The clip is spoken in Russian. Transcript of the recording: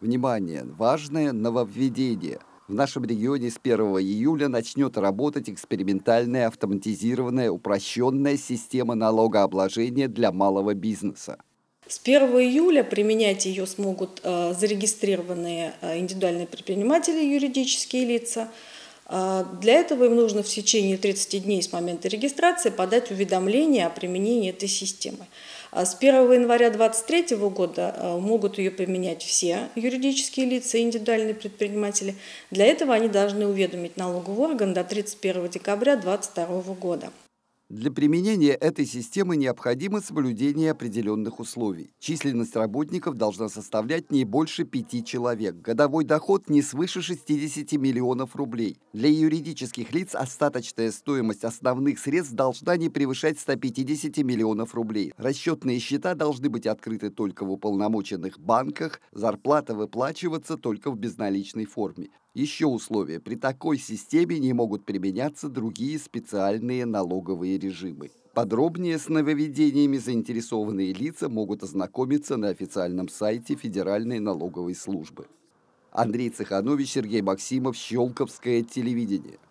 Внимание! Важное нововведение! В нашем регионе с 1 июля начнет работать экспериментальная автоматизированная упрощенная система налогообложения для малого бизнеса. С 1 июля применять ее смогут э, зарегистрированные э, индивидуальные предприниматели, юридические лица – а, для этого им нужно в течение 30 дней с момента регистрации подать уведомление о применении этой системы. А с 1 января 2023 года а, могут ее применять все юридические лица и индивидуальные предприниматели. Для этого они должны уведомить налоговый орган до 31 декабря 2022 года. Для применения этой системы необходимо соблюдение определенных условий. Численность работников должна составлять не больше пяти человек. Годовой доход не свыше 60 миллионов рублей. Для юридических лиц остаточная стоимость основных средств должна не превышать 150 миллионов рублей. Расчетные счета должны быть открыты только в уполномоченных банках, зарплата выплачиваться только в безналичной форме. Еще условие. При такой системе не могут применяться другие специальные налоговые режимы. Подробнее с нововведениями заинтересованные лица могут ознакомиться на официальном сайте Федеральной налоговой службы. Андрей Цеханович, Сергей Максимов, Щелковское телевидение.